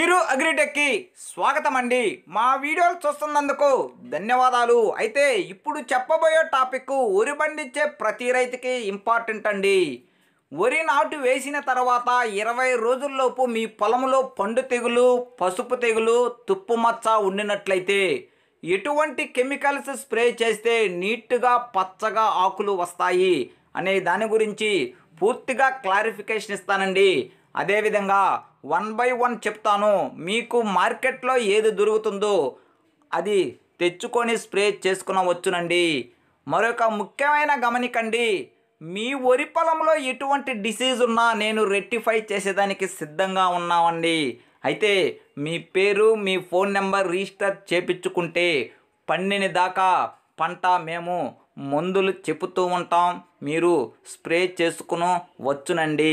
చిరు అగ్రిటెక్కి స్వాగతం అండి మా వీడియోలు చూస్తున్నందుకు ధన్యవాదాలు అయితే ఇప్పుడు చెప్పబోయే టాపిక్ వరి పండించే ప్రతి రైతుకి ఇంపార్టెంట్ అండి వరి నాటు వేసిన తర్వాత ఇరవై రోజుల్లోపు మీ పొలంలో పండు తెగులు పసుపు తెగులు తుప్పు మచ్చ ఉండినట్లయితే ఎటువంటి కెమికల్స్ స్ప్రే చేస్తే నీట్గా పచ్చగా ఆకులు వస్తాయి అనే దాని గురించి పూర్తిగా క్లారిఫికేషన్ ఇస్తానండి అదేవిధంగా వన్ బై వన్ చెప్తాను మీకు మార్కెట్లో ఏది దొరుకుతుందో అది తెచ్చుకొని స్ప్రే చేసుకునవచ్చునండి మరొక ముఖ్యమైన గమనికండి మీ వరి పొలంలో ఎటువంటి డిసీజ్ ఉన్నా నేను రెట్టిఫై చేసేదానికి సిద్ధంగా ఉన్నామండి అయితే మీ పేరు మీ ఫోన్ నెంబర్ రిజిస్టర్ చేపించుకుంటే పండిన దాకా పంట మేము మందులు చెబుతూ ఉంటాం మీరు స్ప్రే చేసుకుని వచ్చునండి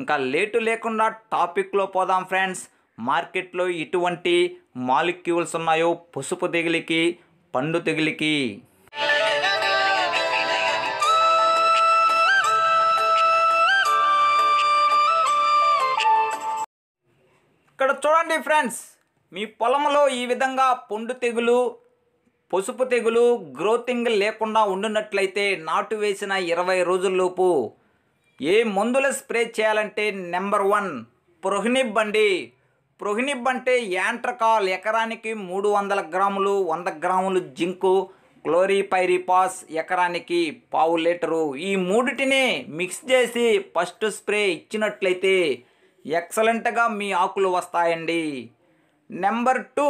ఇంకా లేటు లేకుండా టాపిక్లో పోదాం ఫ్రెండ్స్ మార్కెట్లో ఎటువంటి మాలిక్యూల్స్ ఉన్నాయో పసుపు తెగిలికి పండు తెగిలికి ఇక్కడ చూడండి ఫ్రెండ్స్ మీ పొలంలో ఈ విధంగా పండు తెగులు పసుపు తెగులు గ్రోతింగ్ లేకుండా ఉండినట్లయితే నాటు వేసిన ఇరవై రోజుల్లోపు ఏ మందులు స్ప్రే చేయాలంటే నెంబర్ వన్ ప్రొహినిబ్ అండి ప్రొహినిబ్ అంటే యాంట్రకాల్ ఎకరానికి మూడు వందల గ్రాములు వంద గ్రాములు జింకు క్లోరిపైరిపాస్ ఎకరానికి పావు లీటరు ఈ మూడిటిని మిక్స్ చేసి ఫస్ట్ స్ప్రే ఇచ్చినట్లయితే ఎక్సలెంట్గా మీ ఆకులు వస్తాయండి నెంబర్ టూ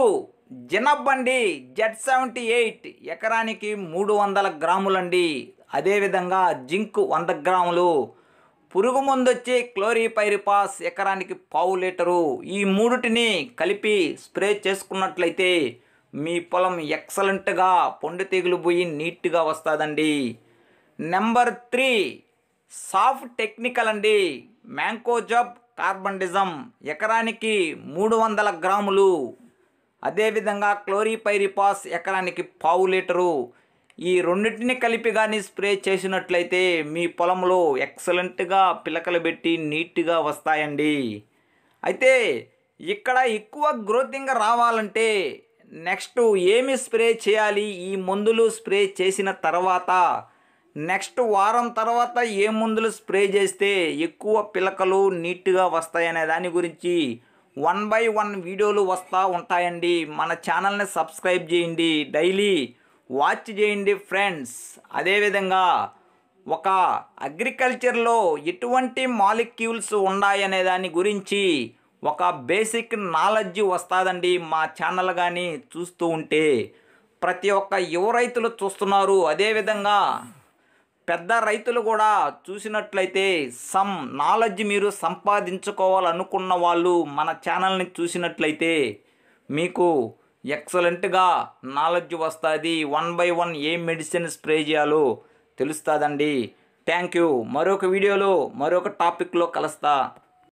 అండి జెడ్ సెవెంటీ ఎయిట్ ఎకరానికి మూడు వందల గ్రాములండి అదేవిధంగా జింక్ వంద గ్రాములు పురుగు వచ్చి క్లోరిపైరిపాస్ ఎకరానికి పావు లీటరు ఈ మూడుటిని కలిపి స్ప్రే చేసుకున్నట్లయితే మీ పొలం ఎక్సలెంట్గా పొండు తెగులు పోయి నీట్గా వస్తుందండి నెంబర్ త్రీ సాఫ్ట్ టెక్నికల్ అండి మ్యాంకోజబ్ కార్బండిజం ఎకరానికి మూడు వందల గ్రాములు అదేవిధంగా క్లోరిపైరిపాస్ ఎకరానికి పావు లీటరు ఈ రెండింటిని కలిపి కానీ స్ప్రే చేసినట్లయితే మీ పొలంలో ఎక్సలెంట్గా పిలకలు పెట్టి నీట్గా వస్తాయండి అయితే ఇక్కడ ఎక్కువ గ్రోతింగ్ రావాలంటే నెక్స్ట్ ఏమి స్ప్రే చేయాలి ఈ మందులు స్ప్రే చేసిన తర్వాత నెక్స్ట్ వారం తర్వాత ఏ మందులు స్ప్రే చేస్తే ఎక్కువ పిలకలు నీట్గా వస్తాయనే దాని గురించి వన్ బై వన్ వీడియోలు వస్తూ ఉంటాయండి మన ఛానల్ని సబ్స్క్రైబ్ చేయండి డైలీ వాచ్ చేయండి ఫ్రెండ్స్ అదేవిధంగా ఒక అగ్రికల్చర్లో ఎటువంటి మాలిక్యూల్స్ ఉన్నాయనే దాని గురించి ఒక బేసిక్ నాలెడ్జ్ వస్తుందండి మా ఛానల్ కానీ చూస్తూ ఉంటే ప్రతి ఒక్క యువ రైతులు చూస్తున్నారు అదేవిధంగా పెద్ద రైతులు కూడా చూసినట్లయితే సమ్ నాలెడ్జ్ మీరు సంపాదించుకోవాలనుకున్న వాళ్ళు మన ఛానల్ని చూసినట్లయితే మీకు ఎక్సలెంట్గా నాలెడ్జ్ వస్తుంది వన్ బై వన్ ఏ మెడిసిన్ స్ప్రే చేయాలో తెలుస్తుందండి థ్యాంక్ యూ మరొక వీడియోలో మరొక టాపిక్లో కలుస్తా